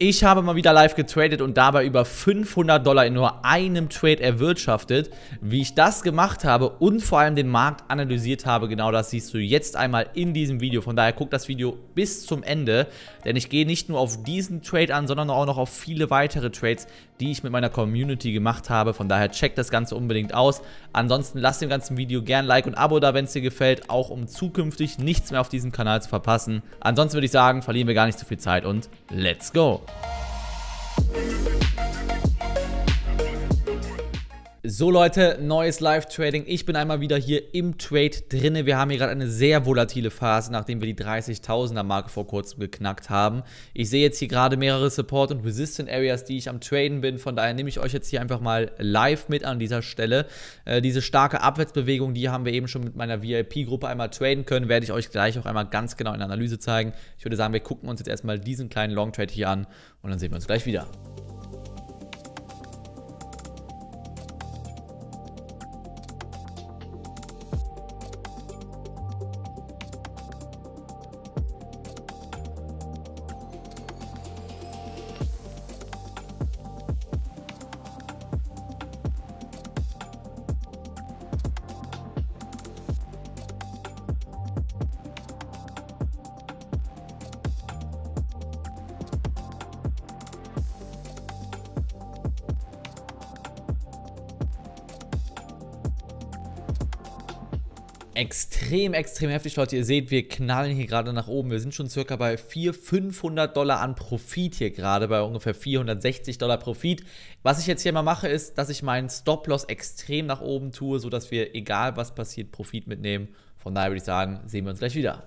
Ich habe mal wieder live getradet und dabei über 500 Dollar in nur einem Trade erwirtschaftet. Wie ich das gemacht habe und vor allem den Markt analysiert habe, genau das siehst du jetzt einmal in diesem Video. Von daher guck das Video bis zum Ende, denn ich gehe nicht nur auf diesen Trade an, sondern auch noch auf viele weitere Trades, die ich mit meiner Community gemacht habe. Von daher check das Ganze unbedingt aus. Ansonsten lass dem ganzen Video gern Like und Abo da, wenn es dir gefällt, auch um zukünftig nichts mehr auf diesem Kanal zu verpassen. Ansonsten würde ich sagen, verlieren wir gar nicht so viel Zeit und let's go! Música So Leute, neues Live-Trading. Ich bin einmal wieder hier im Trade drinne. Wir haben hier gerade eine sehr volatile Phase, nachdem wir die 30.000er-Marke vor kurzem geknackt haben. Ich sehe jetzt hier gerade mehrere Support- und Resistance areas die ich am Traden bin. Von daher nehme ich euch jetzt hier einfach mal live mit an dieser Stelle. Äh, diese starke Abwärtsbewegung, die haben wir eben schon mit meiner VIP-Gruppe einmal traden können. Werde ich euch gleich auch einmal ganz genau in der Analyse zeigen. Ich würde sagen, wir gucken uns jetzt erstmal diesen kleinen Long-Trade hier an und dann sehen wir uns gleich wieder. extrem, extrem heftig, Leute. Ihr seht, wir knallen hier gerade nach oben. Wir sind schon circa bei 400, 500 Dollar an Profit hier gerade, bei ungefähr 460 Dollar Profit. Was ich jetzt hier mal mache, ist, dass ich meinen Stop-Loss extrem nach oben tue, sodass wir, egal was passiert, Profit mitnehmen. Von daher würde ich sagen, sehen wir uns gleich wieder.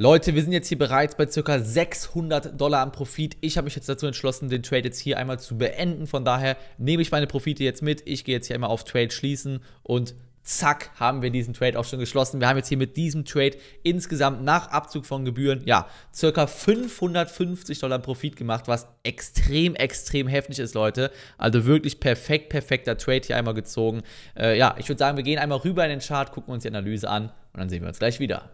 Leute, wir sind jetzt hier bereits bei ca. 600 Dollar am Profit. Ich habe mich jetzt dazu entschlossen, den Trade jetzt hier einmal zu beenden. Von daher nehme ich meine Profite jetzt mit. Ich gehe jetzt hier einmal auf Trade schließen und zack, haben wir diesen Trade auch schon geschlossen. Wir haben jetzt hier mit diesem Trade insgesamt nach Abzug von Gebühren, ja, ca. 550 Dollar Profit gemacht, was extrem, extrem heftig ist, Leute. Also wirklich perfekt, perfekter Trade hier einmal gezogen. Äh, ja, ich würde sagen, wir gehen einmal rüber in den Chart, gucken uns die Analyse an und dann sehen wir uns gleich wieder.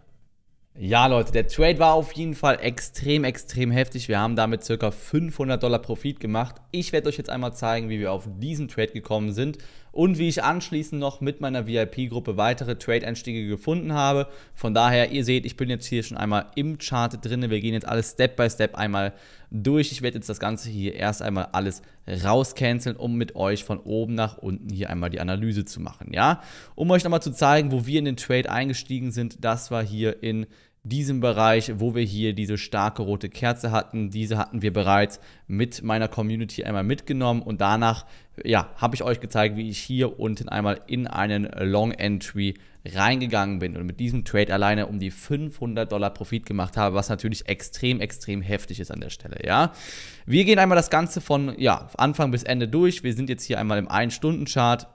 Ja, Leute, der Trade war auf jeden Fall extrem, extrem heftig. Wir haben damit ca. 500 Dollar Profit gemacht. Ich werde euch jetzt einmal zeigen, wie wir auf diesen Trade gekommen sind und wie ich anschließend noch mit meiner VIP-Gruppe weitere Trade-Einstiege gefunden habe. Von daher, ihr seht, ich bin jetzt hier schon einmal im Chart drin. Wir gehen jetzt alles Step by Step einmal durch. Ich werde jetzt das Ganze hier erst einmal alles rauscanceln, um mit euch von oben nach unten hier einmal die Analyse zu machen, ja? Um euch nochmal zu zeigen, wo wir in den Trade eingestiegen sind, das war hier in diesem Bereich, wo wir hier diese starke rote Kerze hatten. Diese hatten wir bereits mit meiner Community einmal mitgenommen und danach ja, habe ich euch gezeigt, wie ich hier unten einmal in einen Long Entry reingegangen bin und mit diesem Trade alleine um die 500 Dollar Profit gemacht habe, was natürlich extrem, extrem heftig ist an der Stelle, ja. Wir gehen einmal das Ganze von, ja, Anfang bis Ende durch. Wir sind jetzt hier einmal im 1-Stunden-Chart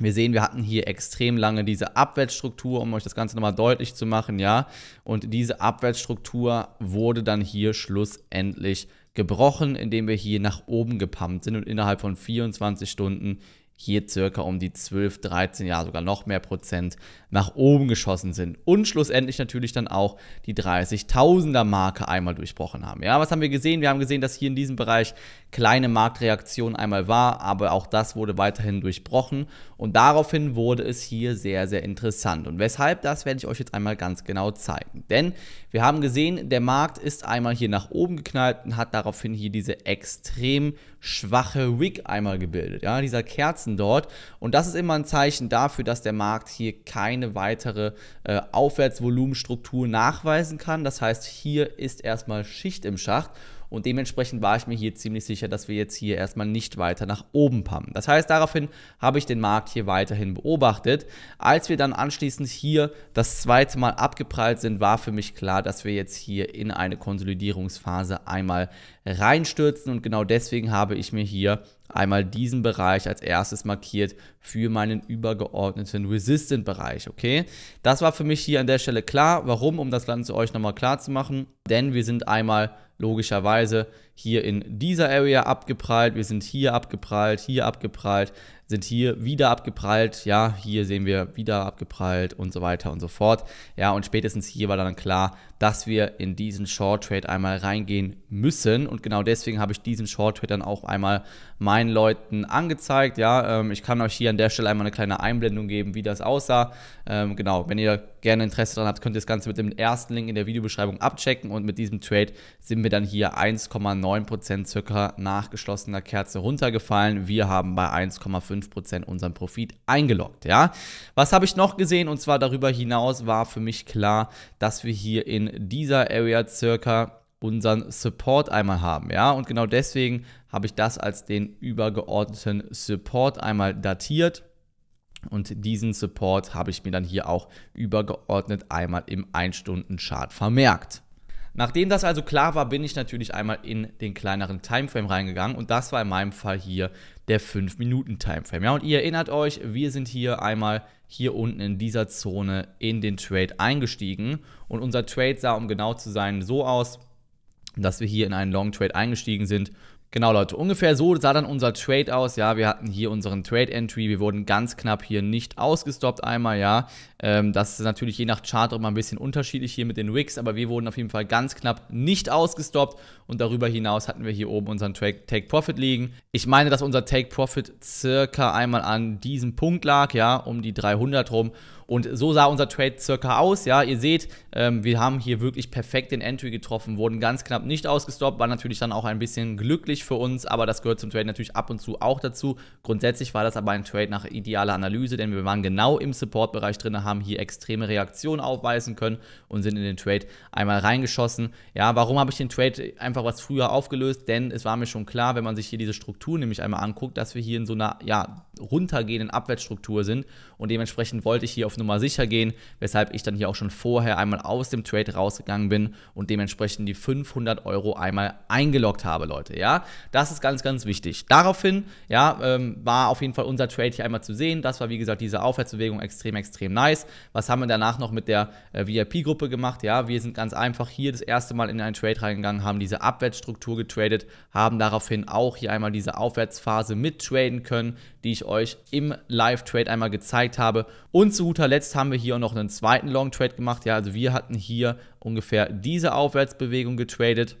wir sehen, wir hatten hier extrem lange diese Abwärtsstruktur, um euch das Ganze nochmal deutlich zu machen, ja. Und diese Abwärtsstruktur wurde dann hier schlussendlich gebrochen, indem wir hier nach oben gepumpt sind und innerhalb von 24 Stunden hier circa um die 12, 13, ja sogar noch mehr Prozent nach oben geschossen sind und schlussendlich natürlich dann auch die 30.000er Marke einmal durchbrochen haben. Ja, was haben wir gesehen? Wir haben gesehen, dass hier in diesem Bereich kleine Marktreaktion einmal war, aber auch das wurde weiterhin durchbrochen und daraufhin wurde es hier sehr, sehr interessant. Und weshalb, das werde ich euch jetzt einmal ganz genau zeigen. Denn wir haben gesehen, der Markt ist einmal hier nach oben geknallt und hat daraufhin hier diese extrem schwache Wick einmal gebildet, ja, dieser Kerzen dort. Und das ist immer ein Zeichen dafür, dass der Markt hier keine weitere äh, Aufwärtsvolumenstruktur nachweisen kann. Das heißt, hier ist erstmal Schicht im Schacht. Und dementsprechend war ich mir hier ziemlich sicher, dass wir jetzt hier erstmal nicht weiter nach oben pumpen. Das heißt, daraufhin habe ich den Markt hier weiterhin beobachtet. Als wir dann anschließend hier das zweite Mal abgeprallt sind, war für mich klar, dass wir jetzt hier in eine Konsolidierungsphase einmal reinstürzen. Und genau deswegen habe ich mir hier einmal diesen Bereich als erstes markiert für meinen übergeordneten Resistant-Bereich, okay? Das war für mich hier an der Stelle klar. Warum? Um das Ganze euch nochmal klar zu machen. Denn wir sind einmal logischerweise hier in dieser Area abgeprallt, wir sind hier abgeprallt, hier abgeprallt, sind hier wieder abgeprallt, ja, hier sehen wir wieder abgeprallt und so weiter und so fort. Ja, und spätestens hier war dann klar, dass wir in diesen Short Trade einmal reingehen müssen und genau deswegen habe ich diesen Short Trade dann auch einmal meinen Leuten angezeigt. Ja, ähm, ich kann euch hier an der Stelle einmal eine kleine Einblendung geben, wie das aussah. Ähm, genau, wenn ihr gerne Interesse daran habt, könnt ihr das Ganze mit dem ersten Link in der Videobeschreibung abchecken und mit diesem Trade sind wir dann hier 1,9 1,9% circa nach geschlossener Kerze runtergefallen. Wir haben bei 1,5% unseren Profit eingeloggt. Ja? Was habe ich noch gesehen? Und zwar darüber hinaus war für mich klar, dass wir hier in dieser Area circa unseren Support einmal haben, ja, und genau deswegen habe ich das als den übergeordneten Support einmal datiert und diesen Support habe ich mir dann hier auch übergeordnet einmal im 1-Stunden-Chart vermerkt. Nachdem das also klar war, bin ich natürlich einmal in den kleineren Timeframe reingegangen und das war in meinem Fall hier der 5-Minuten-Timeframe. Ja, und ihr erinnert euch, wir sind hier einmal hier unten in dieser Zone in den Trade eingestiegen und unser Trade sah, um genau zu sein, so aus, dass wir hier in einen Long Trade eingestiegen sind Genau, Leute, ungefähr so sah dann unser Trade aus. Ja, wir hatten hier unseren Trade-Entry. Wir wurden ganz knapp hier nicht ausgestoppt einmal, ja. Ähm, das ist natürlich je nach Chart immer ein bisschen unterschiedlich hier mit den Wicks, aber wir wurden auf jeden Fall ganz knapp nicht ausgestoppt. Und darüber hinaus hatten wir hier oben unseren Take-Profit liegen. Ich meine, dass unser Take-Profit circa einmal an diesem Punkt lag, ja, um die 300 rum. Und so sah unser Trade circa aus. Ja, ihr seht, ähm, wir haben hier wirklich perfekt den Entry getroffen, wurden ganz knapp nicht ausgestoppt, war natürlich dann auch ein bisschen glücklich für uns, aber das gehört zum Trade natürlich ab und zu auch dazu. Grundsätzlich war das aber ein Trade nach idealer Analyse, denn wir waren genau im Support-Bereich drin, haben hier extreme Reaktionen aufweisen können und sind in den Trade einmal reingeschossen. Ja, warum habe ich den Trade einfach was früher aufgelöst? Denn es war mir schon klar, wenn man sich hier diese Struktur nämlich einmal anguckt, dass wir hier in so einer ja, runtergehenden Abwärtsstruktur sind und dementsprechend wollte ich hier auf Nummer sicher gehen, weshalb ich dann hier auch schon vorher einmal aus dem Trade rausgegangen bin und dementsprechend die 500 Euro einmal eingeloggt habe, Leute, ja. Das ist ganz, ganz wichtig. Daraufhin, ja, ähm, war auf jeden Fall unser Trade hier einmal zu sehen. Das war, wie gesagt, diese Aufwärtsbewegung extrem, extrem nice. Was haben wir danach noch mit der äh, VIP-Gruppe gemacht? Ja, wir sind ganz einfach hier das erste Mal in einen Trade reingegangen, haben diese Abwärtsstruktur getradet, haben daraufhin auch hier einmal diese Aufwärtsphase mittraden können, die ich euch im Live-Trade einmal gezeigt habe. Und zu guter zuletzt haben wir hier noch einen zweiten Long Trade gemacht. Ja, also wir hatten hier ungefähr diese Aufwärtsbewegung getradet.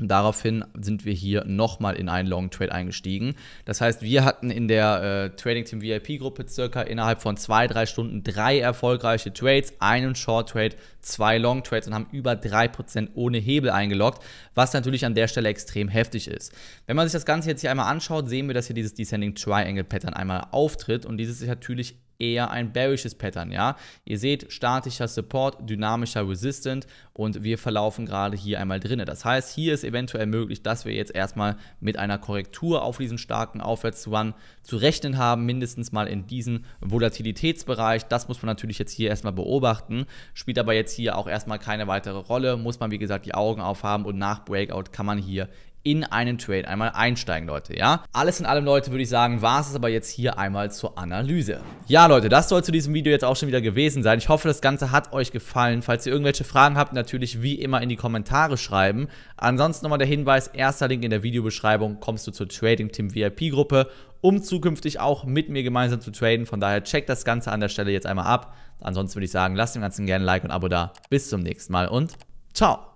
Und daraufhin sind wir hier nochmal in einen Long Trade eingestiegen. Das heißt, wir hatten in der äh, Trading Team VIP Gruppe circa innerhalb von zwei, drei Stunden drei erfolgreiche Trades, einen Short Trade, zwei Long Trades und haben über 3% ohne Hebel eingeloggt, was natürlich an der Stelle extrem heftig ist. Wenn man sich das Ganze jetzt hier einmal anschaut, sehen wir, dass hier dieses Descending Triangle Pattern einmal auftritt und dieses sich natürlich eher ein bearishes Pattern, ja. Ihr seht, statischer Support, dynamischer Resistant und wir verlaufen gerade hier einmal drinne. Das heißt, hier ist eventuell möglich, dass wir jetzt erstmal mit einer Korrektur auf diesen starken Aufwärtsrun zu rechnen haben, mindestens mal in diesem Volatilitätsbereich. Das muss man natürlich jetzt hier erstmal beobachten, spielt aber jetzt hier auch erstmal keine weitere Rolle, muss man wie gesagt die Augen aufhaben und nach Breakout kann man hier in einen Trade einmal einsteigen, Leute, ja? Alles in allem, Leute, würde ich sagen, war es aber jetzt hier einmal zur Analyse. Ja, Leute, das soll zu diesem Video jetzt auch schon wieder gewesen sein. Ich hoffe, das Ganze hat euch gefallen. Falls ihr irgendwelche Fragen habt, natürlich wie immer in die Kommentare schreiben. Ansonsten nochmal der Hinweis, erster Link in der Videobeschreibung, kommst du zur Trading Team VIP Gruppe, um zukünftig auch mit mir gemeinsam zu traden. Von daher checkt das Ganze an der Stelle jetzt einmal ab. Ansonsten würde ich sagen, lasst dem Ganzen gerne ein Like und ein Abo da. Bis zum nächsten Mal und ciao!